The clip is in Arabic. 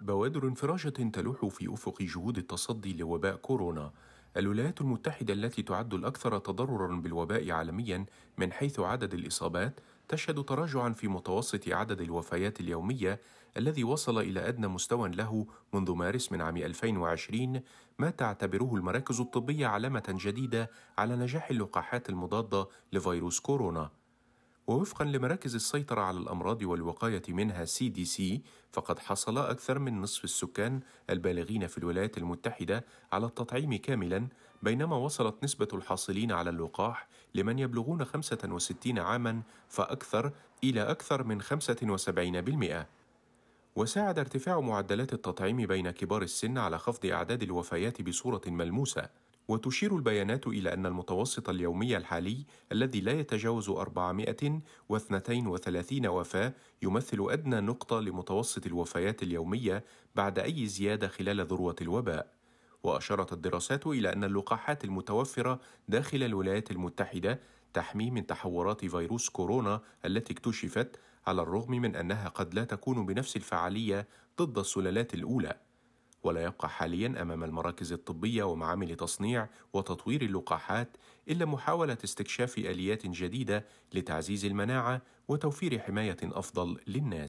بوادر انفراجة تلوح في أفق جهود التصدي لوباء كورونا. الولايات المتحدة التي تعد الأكثر تضررا بالوباء عالميا من حيث عدد الإصابات تشهد تراجعا في متوسط عدد الوفيات اليومية الذي وصل إلى أدنى مستوى له منذ مارس من عام 2020 ما تعتبره المراكز الطبية علامة جديدة على نجاح اللقاحات المضادة لفيروس كورونا. ووفقا لمراكز السيطرة على الأمراض والوقاية منها سي دي سي فقد حصل أكثر من نصف السكان البالغين في الولايات المتحدة على التطعيم كاملا بينما وصلت نسبة الحاصلين على اللقاح لمن يبلغون 65 عاما فأكثر إلى أكثر من 75%. وساعد ارتفاع معدلات التطعيم بين كبار السن على خفض أعداد الوفيات بصورة ملموسة وتشير البيانات إلى أن المتوسط اليومي الحالي الذي لا يتجاوز 432 وفاة يمثل أدنى نقطة لمتوسط الوفيات اليومية بعد أي زيادة خلال ذروة الوباء. وأشارت الدراسات إلى أن اللقاحات المتوفرة داخل الولايات المتحدة تحمي من تحورات فيروس كورونا التي اكتشفت على الرغم من أنها قد لا تكون بنفس الفعالية ضد السلالات الأولى. ولا يبقى حاليا امام المراكز الطبيه ومعامل تصنيع وتطوير اللقاحات الا محاوله استكشاف اليات جديده لتعزيز المناعه وتوفير حمايه افضل للناس